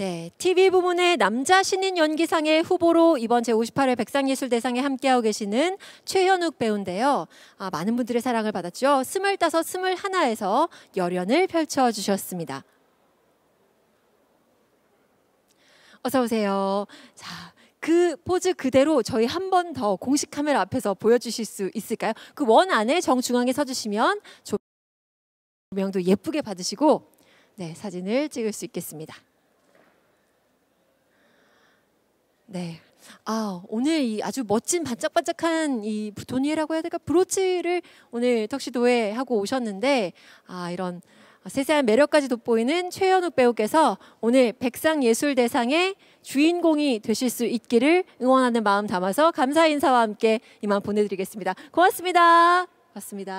네, TV 부문의 남자 신인 연기상의 후보로 이번 제58회 백상예술대상에 함께하고 계시는 최현욱 배우인데요. 아, 많은 분들의 사랑을 받았죠. 스물다섯, 스물하나에서 열연을 펼쳐주셨습니다. 어서 오세요. 자, 그 포즈 그대로 저희 한 번 더 공식 카메라 앞에서 보여주실 수 있을까요? 그 원 안에 정중앙에 서주시면 조명도 예쁘게 받으시고 네, 사진을 찍을 수 있겠습니다. 네. 아, 오늘 이 아주 멋진 반짝반짝한 이도니라고 해야 될까? 브로치를 오늘 턱시도에 하고 오셨는데, 아, 이런 세세한 매력까지 돋보이는 최현욱 배우께서 오늘 백상예술대상의 주인공이 되실 수 있기를 응원하는 마음 담아서 감사 인사와 함께 이만 보내드리겠습니다. 고맙습니다. 고맙습니다.